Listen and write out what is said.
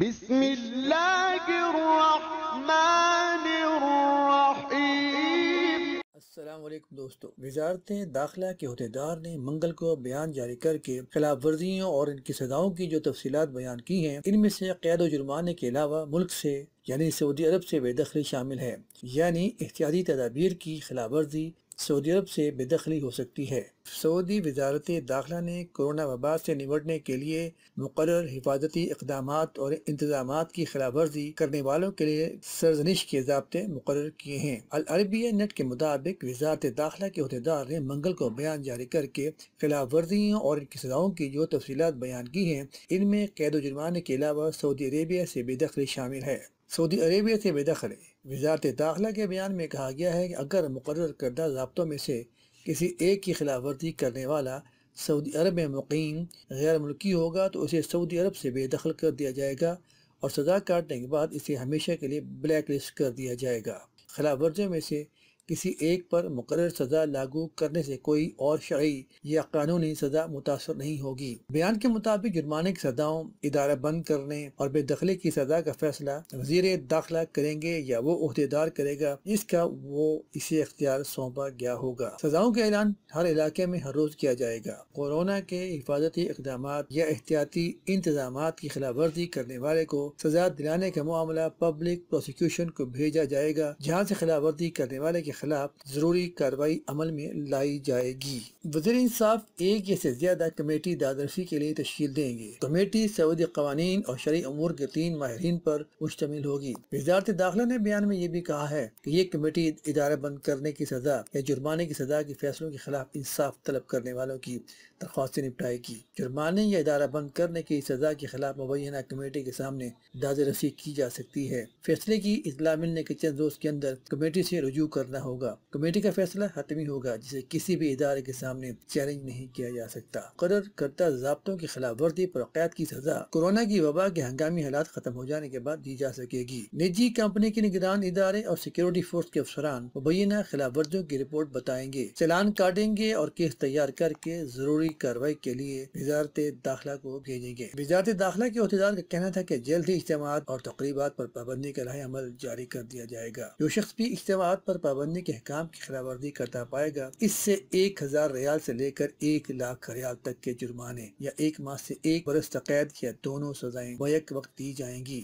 بسم दोस्तों वजारत दाखिला के अहदेदार ने मंगल को बयान जारी करके खिलाफ वर्जियों और इनकी सजाओं की जो तफसीत बयान की है इनमें से कैद जुर्माने के अलावा मुल्क से यानी सऊदी अरब से बेदखली शामिल है यानी एहतियाती तदाबीर की खिलाफ वर्जी सऊदी अरब से बेदखली हो सकती है सऊदी वजारत दाखिला ने कोरोना वबा से निपटने के लिए मुकर हिफाजती इकदाम और इंतजाम की खिलाफ वर्जी करने वालों के लिए सरजनिश के जबते मुकर किए हैं अल नेट के मुताबिक वजारत दाखिला के अहदेदार ने मंगल को बयान जारी करके खिलाफ वर्जियों और इनकी सजाओं की जो तफसीत बयान की हैं इनमें कैद जुर्माने के अलावा सऊदी अरेबिया से बेदखली शामिल है सऊदी अरेबिया से बेदखल वजारत दाखिला के बयान में कहा गया है कि अगर मुकर करदा जबतों में से किसी एक की खिलाफ वर्जी करने वाला सऊदी अरब में मुकीम गैर मुल्की होगा तो उसे सऊदी अरब से बेदखल कर दिया जाएगा और सज़ा काटने के बाद इसे हमेशा के लिए ब्लैक लिस्ट कर दिया जाएगा खिलाफ वर्जियों में से किसी एक पर मुकर सजा लागू करने से कोई और शर्य या कानूनी सजा मुतासर नहीं होगी बयान के मुताबिक जुर्माने की सजाओं इदारा बंद करने और बेदखले की सजा का फैसला वजीर दाखिला करेंगे या वो अहदेदार करेगा इसका वो इसे अख्तियार सौंपा गया होगा सजाओं का ऐलान हर इलाके में हर रोज किया जाएगा कोरोना के हिफाजती इकदाम या एहतियाती इंतजाम की खिलाफ वर्जी करने वाले को सजा दिलाने का मामला पब्लिक प्रोसिक्यूशन को भेजा जाएगा जहाँ ऐसी खिलाफ वर्जी करने वाले के खिलाफ जरूरी कार्रवाई अमल में लाई जाएगी वजीर इंसाफ एक या ऐसी ज्यादा कमेटी दादरसी के लिए तश्ील देंगे कमेटी सऊदी कवानीन और शरी अमूर के तीन माहरीन पर मुश्तमिल होगी वजारत दाखिला ने बयान में ये भी कहा है की ये कमेटी इदारा बंद करने की सजा या जुर्माने की सजा के फैसलों के खिलाफ इंसाफ तलब करने वालों की दरख्वास्तें निपटाएगी जुर्माने या इदारा बंद करने की सजा के खिलाफ मुबैना कमेटी के सामने दादरसी की जा सकती है फैसले की इतला मिलने के चंद रोज के अंदर कमेटी ऐसी रजू करना होगा होगा कमेटी का फैसला हतमी होगा जिसे किसी भी इदारे के सामने चैलेंज नहीं किया जा सकता कदर करता जबतों की खिलाफ वर्दी पर कैद की सजा कोरोना की वबा के हंगामी हालात खत्म हो जाने के बाद दी जा सकेगी निजी कंपनी के निगरान इदारे और सिक्योरिटी फोर्स के अफसरान मुबैना खिलाफ वर्जियों की रिपोर्ट बताएंगे चलान काटेंगे और केस तैयार करके जरूरी कार्रवाई के लिए वजारत दाखिला को भेजेंगे वजारत दाखिला के अहदेदार का कहना था की जल्द ही इज्तम और तकरीबा आरोप पाबंदी का लाइम जारी कर दिया जाएगा जो शख्स भी इज्तम आरोप पाबंदी इस्लामी के अहकाम की खिलाफवर्जी करता पाएगा इससे एक हजार रियाल से लेकर एक लाख रियाल तक के जुर्माने या एक माह से एक बरस तकैद या दोनों सजाएं बैक वक्त दी जाएंगी